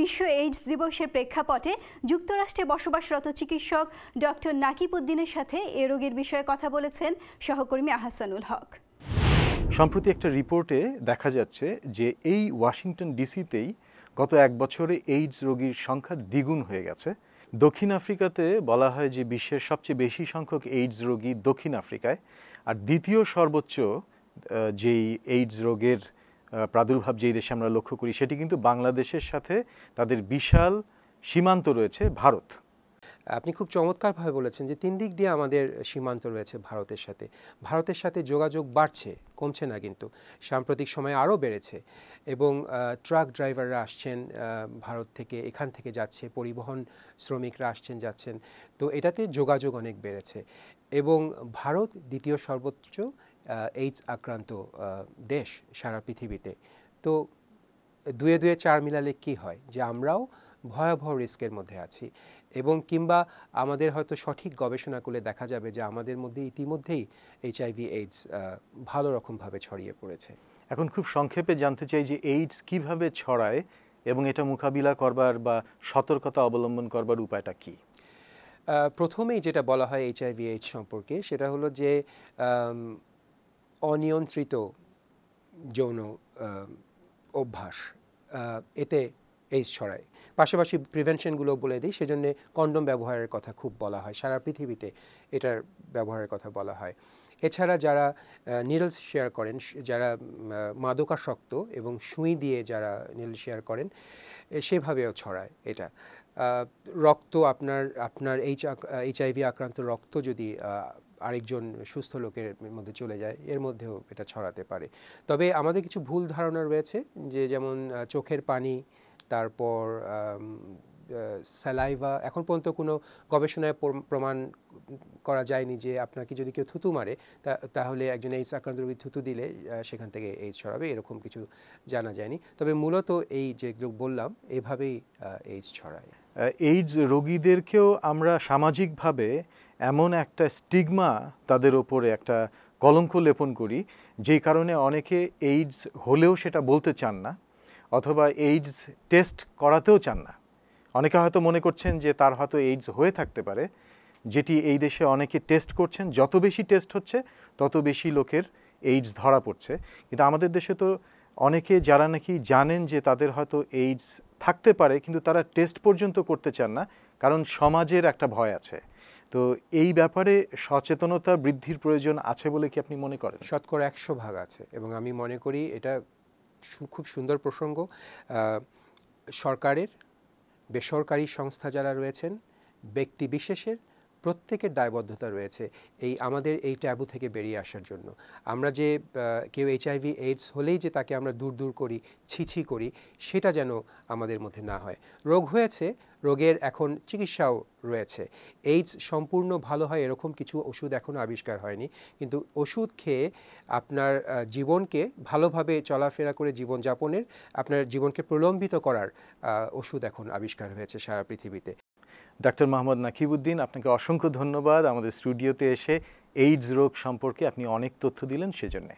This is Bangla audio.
বিশ্ব এইডস দিবসের প্রেক্ষাপটে যুক্তরাষ্ট্রে বসবাসরত চিকিৎসক ডক্টর নাকিব উদ্দিনের সাথে এ রোগের বিষয়ে কথা বলেছেন সহকর্মী আহসানুল হক সম্প্রতি একটা রিপোর্টে দেখা যাচ্ছে যে এই ওয়াশিংটন ডিসিতেই গত এক বছরে এইডস রোগীর সংখ্যা দ্বিগুণ হয়ে গেছে দক্ষিণ আফ্রিকাতে বলা হয় যে বিশ্বের সবচেয়ে বেশি সংখ্যক এইডস রোগী দক্ষিণ আফ্রিকায় আর দ্বিতীয় সর্বোচ্চ যেই এইডস রোগের প্রাদুর্ভাব যেই দেশে আমরা লক্ষ্য করি সেটি কিন্তু বাংলাদেশের সাথে তাদের বিশাল সীমান্ত রয়েছে ভারত আপনি খুব চমৎকারভাবে বলেছেন যে তিন দিক দিয়ে আমাদের সীমান্ত রয়েছে ভারতের সাথে ভারতের সাথে যোগাযোগ বাড়ছে কমছে না কিন্তু সাম্প্রতিক সময়ে আরও বেড়েছে এবং ট্রাক ড্রাইভাররা আসছেন ভারত থেকে এখান থেকে যাচ্ছে পরিবহন শ্রমিকরা আসছেন যাচ্ছেন তো এটাতে যোগাযোগ অনেক বেড়েছে এবং ভারত দ্বিতীয় সর্বোচ্চ এইডস আক্রান্ত দেশ সারা পৃথিবীতে তো দুয়ে দুয়ে চার মিলালে কি হয় যে আমরাও ভয়াবহ রিস্কের মধ্যে আছি এবং কিংবা আমাদের হয়তো সঠিক গবেষণা করলে দেখা যাবে যে আমাদের মধ্যে ইতিমধ্যেই এইচআইভি এইডস ভালো রকমভাবে ছড়িয়ে পড়েছে এখন খুব সংক্ষেপে জানতে চাই যে এইডস কিভাবে ছড়ায় এবং এটা মোকাবিলা করবার বা সতর্কতা অবলম্বন করবার উপায়টা কি প্রথমেই যেটা বলা হয় এইচআইভি এইডস সম্পর্কে সেটা হলো যে অনিয়ন্ত্রিত যৌন অভ্যাস এতে এইস ছড়ায় পাশাপাশি প্রিভেনশনগুলো বলে দিই সেজন্য কন্ডম ব্যবহারের কথা খুব বলা হয় সারা পৃথিবীতে এটার ব্যবহারের কথা বলা হয় এছাড়া যারা নিডলস শেয়ার করেন যারা মাদকাসক্ত এবং সুই দিয়ে যারা নিডল শেয়ার করেন সেভাবেও ছড়ায় এটা রক্ত আপনার আপনার এইচ এইচআইভি আক্রান্ত রক্ত যদি আরেকজন সুস্থ লোকের মধ্যে চলে যায় এর মধ্যেও এটা ছড়াতে পারে তবে আমাদের কিছু ভুল ধারণা রয়েছে যে যেমন চোখের পানি তারপর স্যালাইভা এখন পর্যন্ত কোনো গবেষণায় প্রমাণ করা যায়নি যে আপনাকে যদি কেউ থুতু মারে তাহলে একজন এইডস আক্রান্ত রোগী থুতু দিলে সেখান থেকে এইডস ছড়াবে এরকম কিছু জানা যায়নি তবে মূলত এই যে বললাম এভাবেই এইডস ছড়ায় এইডস রোগীদেরকেও আমরা সামাজিকভাবে এমন একটা স্টিগমা তাদের ওপরে একটা কলঙ্ক লেপন করি যেই কারণে অনেকে এইডস হলেও সেটা বলতে চান না অথবা এইডস টেস্ট করাতেও চান না অনেকে হয়তো মনে করছেন যে তার হয়তো এইডস হয়ে থাকতে পারে যেটি এই দেশে অনেকে টেস্ট করছেন যত বেশি টেস্ট হচ্ছে তত বেশি লোকের এইডস ধরা পড়ছে কিন্তু আমাদের দেশে তো অনেকে যারা নাকি জানেন যে তাদের হয়তো এইডস থাকতে পারে কিন্তু তারা টেস্ট পর্যন্ত করতে চান না কারণ সমাজের একটা ভয় আছে তো এই ব্যাপারে সচেতনতা বৃদ্ধির প্রয়োজন আছে বলে কি আপনি মনে করেন শতকরা একশো ভাগ আছে এবং আমি মনে করি এটা খুব সুন্দর প্রসঙ্গ সরকারের বেসরকারি সংস্থা যারা রয়েছেন ব্যক্তি বিশেষের প্রত্যেকের দায়বদ্ধতা রয়েছে এই আমাদের এই ট্যাবু থেকে বেরিয়ে আসার জন্য আমরা যে কেউ এইচআইভি এইডস হলেই যে তাকে আমরা দূর দূর করি ছিছি করি সেটা যেন আমাদের মধ্যে না হয় রোগ হয়েছে রোগের এখন চিকিৎসাও রয়েছে এইডস সম্পূর্ণ ভালো হয় এরকম কিছু ওষুধ এখনও আবিষ্কার হয়নি কিন্তু ওষুধ খেয়ে আপনার জীবনকে ভালোভাবে চলাফেরা করে জীবনযাপনের আপনার জীবনকে প্রলম্বিত করার ওষুধ এখন আবিষ্কার হয়েছে সারা পৃথিবীতে ডক্টর মোহাম্মদ নাকিবুদ্দিন আপনাকে অসংখ্য ধন্যবাদ আমাদের স্টুডিওতে এসে এইডস রোগ সম্পর্কে আপনি অনেক তথ্য দিলেন সেজন্যে